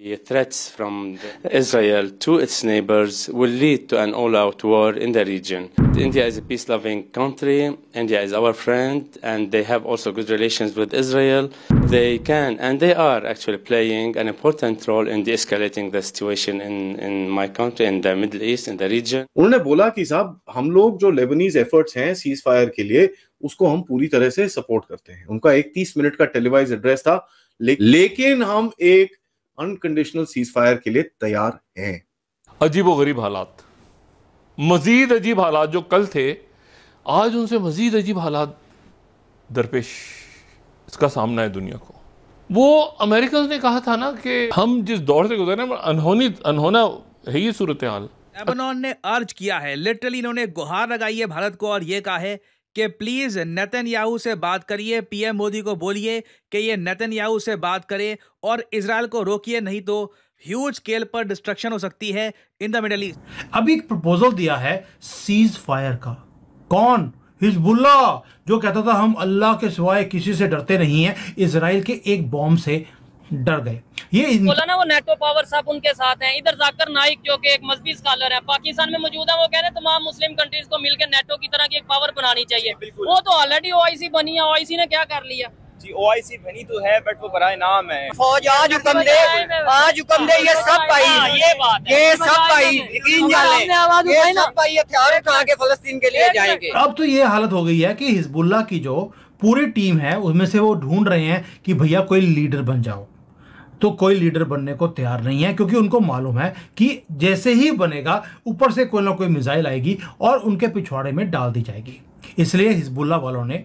The threats from Israel to its neighbors will lead to an all out war in the region. India is a peace loving country, India is our friend, and they have also good relations with Israel. They can and they are actually playing an important role in de escalating the situation in, in my country, in the Middle East, in the region. उन्होंने बोला कि साहब हम लोग जो Lebanese efforts हैं seize के लिए उसको हम पूरी तरह से सपोर्ट करते हैं उनका एक 30 मिनट का टेलीवाइज एड्रेस था लेकिन हम एक अनकंडीशनल सीज फायर के लिए तैयार हैं अजीब गरीब हालात मजीद अजीब हालात जो कल थे आज उनसे मजीद अजीब हालात दरपेश इसका सामना है दुनिया को वो अमेरिकन ने कहा था ना कि हम जिस दौर से गुजरे अनहोनी अनहोना है ये सूरत हाल लेबनान ने अर्ज किया है लिटरली इन्होंने गुहार लगाई है भारत को और ये कहा है कि प्लीज़ नतन याहू से बात करिए पीएम मोदी को बोलिए कि ये नतन याहू से बात करे और इसराइल को रोकिए नहीं तो ह्यूज स्केल पर डिस्ट्रक्शन हो सकती है इन द मिडल ईस्ट अभी एक प्रपोजल दिया है सीज फायर का कौन हिजबुल्ला जो कहता था हम अल्लाह के सिवाय किसी से डरते नहीं है इसराइल के एक बॉम्ब से डर गए ये बोला ना वो नेटो पावर सब उनके साथ हैं इधर जाकर नाइक जो कि एक मजहबी स्कॉलर है पाकिस्तान में मौजूद है वो कह रहे हैं तमाम मुस्लिम कंट्रीज को मिलकर नेटो की तरह की एक पावर बनानी चाहिए वो तो ऑलरेडी ओ बनी है ओ ने क्या कर लिया जी ओ आई सी बनी तो है बट वो बरए नाम है फौज आज तो हुक्म दे आज हुक्म दे ये सब पाई ये बात ये सब पाई यकीन जाने ये सब पाई हथियार उठा के फलस्तीन के लिए जाएंगे अब तो ये हालत हो गई है कि हिजबुल्ला की जो पूरी टीम है उसमें से वो ढूंढ रहे हैं कि भैया कोई लीडर बन जाओ तो कोई लीडर बनने को तैयार नहीं है क्योंकि उनको मालूम है कि जैसे ही बनेगा ऊपर से कोई ना कोई मिसाइल आएगी और उनके पिछवाड़े में डाल दी जाएगी इसलिए हिजबुल्ला वालों ने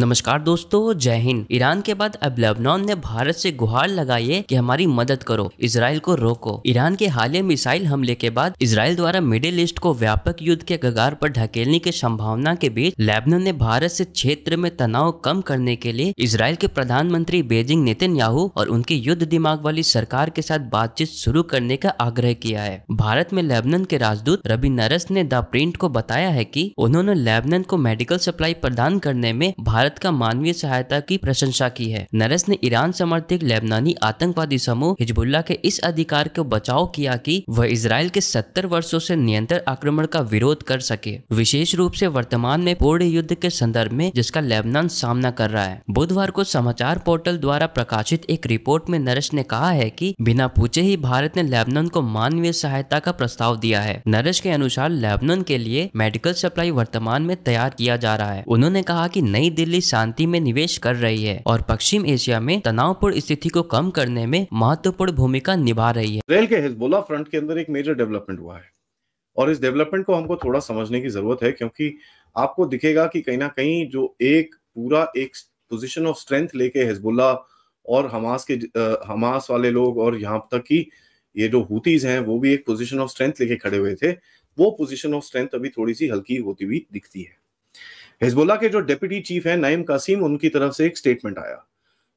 नमस्कार दोस्तों जय हिंद ईरान के बाद अब लेबनान ने भारत से गुहार लगाई है कि हमारी मदद करो इसराइल को रोको ईरान के हालिया मिसाइल हमले के बाद इसराइल द्वारा मिडिल ईस्ट को व्यापक युद्ध के कगार पर ढकेलने की संभावना के बीच लेबनान ने भारत से क्षेत्र में तनाव कम करने के लिए इसराइल के प्रधानमंत्री बेजिंग नितिन और उनकी युद्ध दिमाग वाली सरकार के साथ बातचीत शुरू करने का आग्रह किया है भारत में लेबनन के राजदूत रवि नरस ने द प्रिंट को बताया है की उन्होंने लेबनन को मेडिकल सप्लाई प्रदान करने में भारत भारत का मानवीय सहायता की प्रशंसा की है नरेश ने ईरान समर्थित लेबनानी आतंकवादी समूह हिजबुल्ला के इस अधिकार को बचाव किया कि वह इसराइल के सत्तर वर्षो से नियंत्रण आक्रमण का विरोध कर सके विशेष रूप से वर्तमान में पूर्ण युद्ध के संदर्भ में जिसका लेबनान सामना कर रहा है बुधवार को समाचार पोर्टल द्वारा प्रकाशित एक रिपोर्ट में नरेश ने कहा है की बिना पूछे ही भारत ने लेबनान को मानवीय सहायता का प्रस्ताव दिया है नरेश के अनुसार लेबनान के लिए मेडिकल सप्लाई वर्तमान में तैयार किया जा रहा है उन्होंने कहा की नई दिल्ली लिए शांति में निवेश कर रही है और पश्चिम एशिया में तनावपूर्ण स्थिति को कम करने में महत्वपूर्ण भूमिका निभा रही है रेल के हिजबुल्ला फ्रंट के अंदर एक मेजर डेवलपमेंट हुआ है और इस डेवलपमेंट को हमको थोड़ा समझने की जरूरत है क्योंकि आपको दिखेगा कि कहीं ना कहीं जो एक पूरा एक पोजिशन ऑफ स्ट्रेंथ लेके हिजबुल्ला और हमास के हमास वाले लोग और यहाँ तक कि ये जो हुतीज हैं वो भी एक पोजीशन ऑफ स्ट्रेंथ लेके खड़े हुए थे वो पोजीशन ऑफ स्ट्रेंथ अभी थोड़ी सी हल्की होती हुई दिखती है हिजबुल्ला के जो डिप्टी चीफ हैं नाइम कासिम उनकी तरफ से एक स्टेटमेंट आया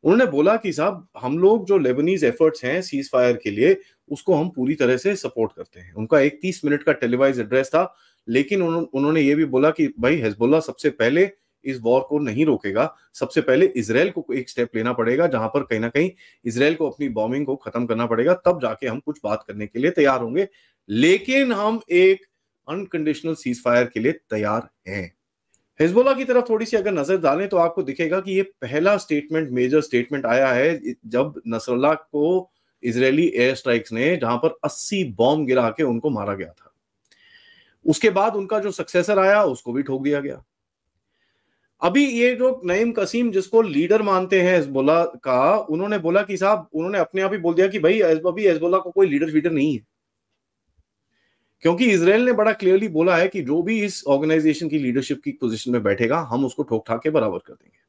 उन्होंने बोला कि साहब हम लोग जो लेबनीज एफर्ट्स हैं सीज फायर के लिए उसको हम पूरी तरह से सपोर्ट करते हैं उनका एक तीस मिनट का टेलीवाइज एड्रेस था लेकिन उन, उन्होंने ये भी बोला कि भाई हिजबुल्ला सबसे पहले इस वॉर को नहीं रोकेगा सबसे पहले इसराइल को एक स्टेप लेना पड़ेगा जहां पर कहीं ना कहीं इसराइल को अपनी बॉम्बिंग को खत्म करना पड़ेगा तब जाके हम कुछ बात करने के लिए तैयार होंगे लेकिन हम एक अनकंडीशनल सीज फायर के लिए तैयार हैं हिजबुल्ला की तरफ थोड़ी सी अगर नजर डालें तो आपको दिखेगा कि ये पहला स्टेटमेंट मेजर स्टेटमेंट आया है जब नसरल्ला को इसराइली एयर स्ट्राइक्स ने जहां पर 80 बॉम्ब गिरा के उनको मारा गया था उसके बाद उनका जो सक्सेसर आया उसको भी ठोक दिया गया अभी ये जो नईम कसीम जिसको लीडर मानते हैं हिजबुल्ला का उन्होंने बोला कि साहब उन्होंने अपने आप ही बोल दिया कि भाई अभी हिजबुल्ला को कोई लीडर वीडर नहीं है क्योंकि इसराइल ने बड़ा क्लियरली बोला है कि जो भी इस ऑर्गेनाइजेशन की लीडरशिप की पोजिशन में बैठेगा हम उसको ठोक ठाक के बराबर कर देंगे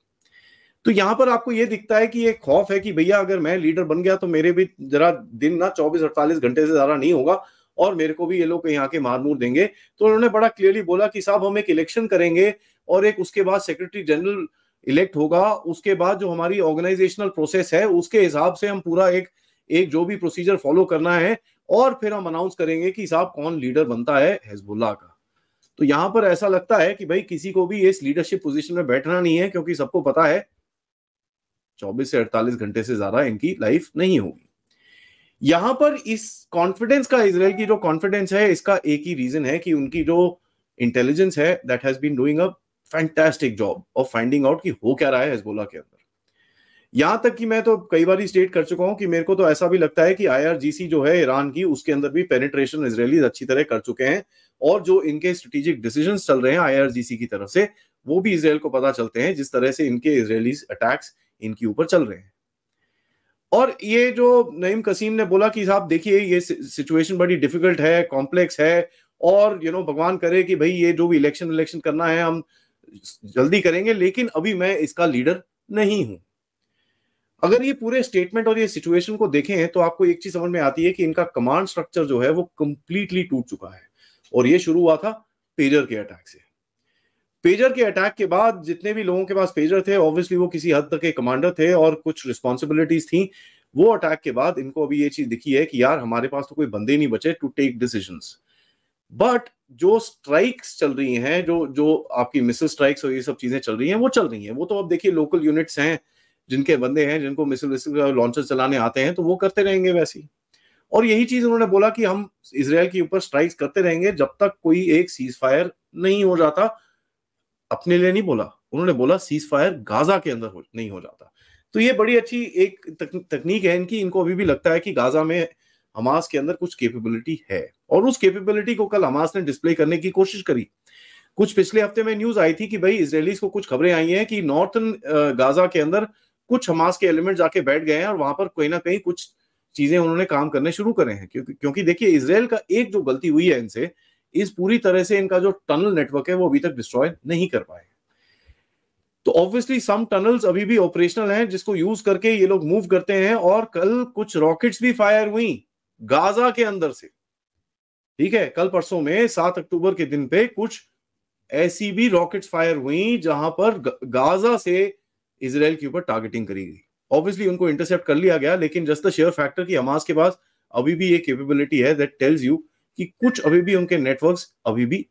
तो यहां पर आपको ये दिखता है कि ये खौफ है कि भैया अगर मैं लीडर बन गया तो मेरे भी जरा दिन ना चौबीस अड़तालीस घंटे से ज्यादा नहीं होगा और मेरे को भी ये लोग यहाँ के मार मूर देंगे तो उन्होंने बड़ा क्लियरली बोला कि साहब हम एक इलेक्शन करेंगे और एक उसके बाद सेक्रेटरी जनरल इलेक्ट होगा उसके बाद जो हमारी ऑर्गेनाइजेशनल प्रोसेस है उसके हिसाब से हम पूरा एक एक जो भी प्रोसीजर फॉलो करना है और फिर हम अनाउंस करेंगे कि साहब कौन लीडर बनता है हेजबुल्ला का तो यहां पर ऐसा लगता है कि भाई किसी को भी इस लीडरशिप पोजीशन में बैठना नहीं है क्योंकि सबको पता है 24 से 48 घंटे से ज्यादा इनकी लाइफ नहीं होगी यहां पर इस कॉन्फिडेंस का इसराइल की जो कॉन्फिडेंस है इसका एक ही रीजन है कि उनकी जो इंटेलिजेंस है that has been doing a fantastic job of finding out कि हो क्या रहा है हेजबुल्ला के अंदर यहां तक कि मैं तो कई बार स्टेट कर चुका हूं कि मेरे को तो ऐसा भी लगता है कि आईआरजीसी जो है ईरान की उसके अंदर भी पेनिट्रेशन इसराइलीज अच्छी तरह कर चुके हैं और जो इनके स्ट्रेटेजिक डिसीजन चल रहे हैं आईआरजीसी की तरफ से वो भी इसराइल को पता चलते हैं जिस तरह से इनके इसराइली अटैक्स इनके ऊपर चल रहे हैं और ये जो नईम कसीम ने बोला कि साहब देखिए ये सिचुएशन बड़ी डिफिकल्ट है कॉम्प्लेक्स है और यू नो भगवान करे कि भाई ये जो भी इलेक्शन इलेक्शन करना है हम जल्दी करेंगे लेकिन अभी मैं इसका लीडर नहीं हूं अगर ये पूरे स्टेटमेंट और ये सिचुएशन को देखें तो आपको एक चीज समझ में आती है कि इनका कमांड स्ट्रक्चर जो है वो कंप्लीटली टूट चुका है और ये शुरू हुआ था पेजर के अटैक से पेजर के अटैक के बाद जितने भी लोगों के पास पेजर थे ऑब्वियसली वो किसी हद तक के कमांडर थे और कुछ रिस्पॉन्सिबिलिटीज थी वो अटैक के बाद इनको अभी ये चीज दिखी है कि यार हमारे पास तो कोई बंदे नहीं बचे टू टेक डिसीजन बट जो स्ट्राइक्स चल रही हैं जो जो आपकी मिसल स्ट्राइक्स और ये सब चीजें चल रही हैं वो चल रही हैं वो तो अब देखिए लोकल यूनिट्स हैं जिनके बंदे हैं जिनको मिसल विसल लॉन्चर चलाने आते हैं तो वो करते रहेंगे वैसे ही और यही चीज उन्होंने बोला कि हम इसराइल के ऊपर स्ट्राइक करते रहेंगे जब तक कोई एक सीज फायर नहीं हो जाता अपने लिए नहीं बोला उन्होंने बोला सीज फायर गाजा के अंदर हो, नहीं हो जाता तो ये बड़ी अच्छी एक तक, तकनीक है इनकी इनको अभी भी लगता है कि गाजा में हमास के अंदर कुछ कैपेबिलिटी है और उस कैपेबिलिटी को कल हमास ने डिस्प्ले करने की कोशिश करी कुछ पिछले हफ्ते में न्यूज आई थी कि भाई इसराइलीज को कुछ खबरें आई हैं कि नॉर्थन गाजा के अंदर कुछ हमास के एलिमेंट जाके बैठ गए हैं और वहां पर कहीं ना कहीं कुछ चीजें उन्होंने काम करने शुरू करे हैं क्योंकि क्योंकि देखिए इसराइल का एक जो गलती हुई है इनसे इस पूरी तरह से इनका जो टनल नेटवर्क है वो अभी तक डिस्ट्रॉय नहीं कर पाए तो ऑब्वियसली सम टनल्स अभी भी ऑपरेशनल हैं जिसको यूज करके ये लोग मूव करते हैं और कल कुछ रॉकेट्स भी फायर हुई गाजा के अंदर से ठीक है कल परसों में सात अक्टूबर के दिन पे कुछ ऐसी भी रॉकेट्स फायर हुई जहां पर गाजा से इसराइल के ऊपर टारगेटिंग करी गई ऑब्वियसली उनको इंटरसेप्ट कर लिया गया लेकिन जस्ट द शेयर फैक्टर की हमास के पास अभी भी ये कैपेबिलिटी है दैट टेल्स यू कि कुछ अभी भी उनके नेटवर्क अभी भी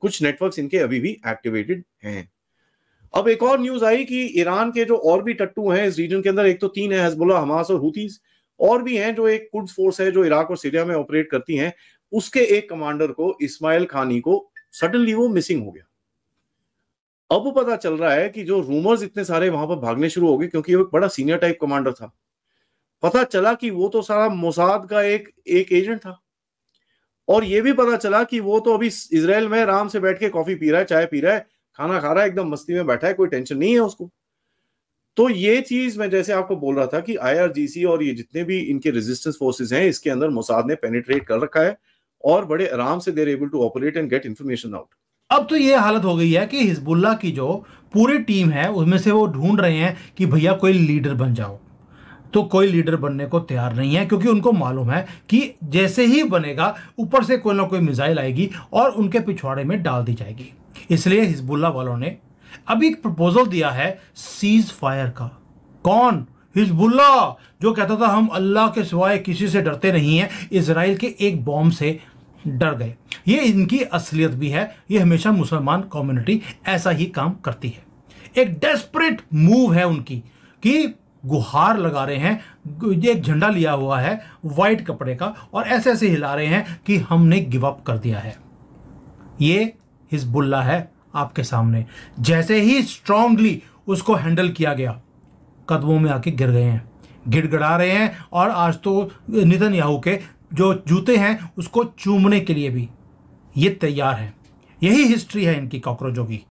कुछ नेटवर्क इनके अभी भी एक्टिवेटेड हैं अब एक और न्यूज आई कि ईरान के जो और भी टट्टू हैं इस रीजन के अंदर एक तो तीन है हजबुल्ला हमास और हुतीस और भी हैं जो एक कुड फोर्स है जो इराक और सीरिया में ऑपरेट करती हैं उसके एक कमांडर को इस्माइल खानी को सडनली वो मिसिंग हो गया अब पता चल रहा है कि जो रूमर्स इतने सारे वहां पर भागने शुरू हो गए क्योंकि वो एक बड़ा सीनियर टाइप कमांडर था पता चला कि वो तो सारा मोसाद का एक एक एजेंट था और ये भी पता चला कि वो तो अभी इसराइल में आराम से बैठ के कॉफी पी रहा है चाय पी रहा है खाना खा रहा है एकदम मस्ती में बैठा है कोई टेंशन नहीं है उसको तो ये चीज मैं जैसे आपको बोल रहा था कि आईआरजीसी और ये जितने भी इनके रेजिस्टेंस फोर्सेज हैं इसके अंदर मोसाद ने पेनिट्रेट कर रखा है और बड़े आराम से they're able to operate and get information out अब तो ये हालत हो गई है कि हिजबुल्ला की जो पूरी टीम है उसमें से वो ढूंढ रहे हैं कि भैया कोई लीडर बन जाओ तो कोई लीडर बनने को तैयार नहीं है क्योंकि उनको मालूम है कि जैसे ही बनेगा ऊपर से कोई ना कोई मिसाइल आएगी और उनके पिछवाड़े में डाल दी जाएगी इसलिए हिजबुल्ला वालों ने अभी एक प्रपोजल दिया है सीज फायर का कौन हिजबुल्ला जो कहता था हम अल्लाह के सिवाय किसी से डरते नहीं हैं इसराइल के एक बॉम्ब से डर गए ये इनकी असलियत भी है ये हमेशा मुसलमान कम्युनिटी ऐसा ही काम करती है एक डेस्परेट मूव है उनकी कि गुहार लगा रहे हैं एक झंडा लिया हुआ है वाइट कपड़े का और ऐसे ऐसे हिला रहे हैं कि हमने गिव अप कर दिया है ये हिजबुल्ला है आपके सामने जैसे ही स्ट्रांगली उसको हैंडल किया गया कदमों में आके गिर गए हैं गिड़गड़ा रहे हैं और आज तो नितिन याहू के जो जूते हैं उसको चूमने के लिए भी ये तैयार है यही हिस्ट्री है इनकी कॉकरोचों की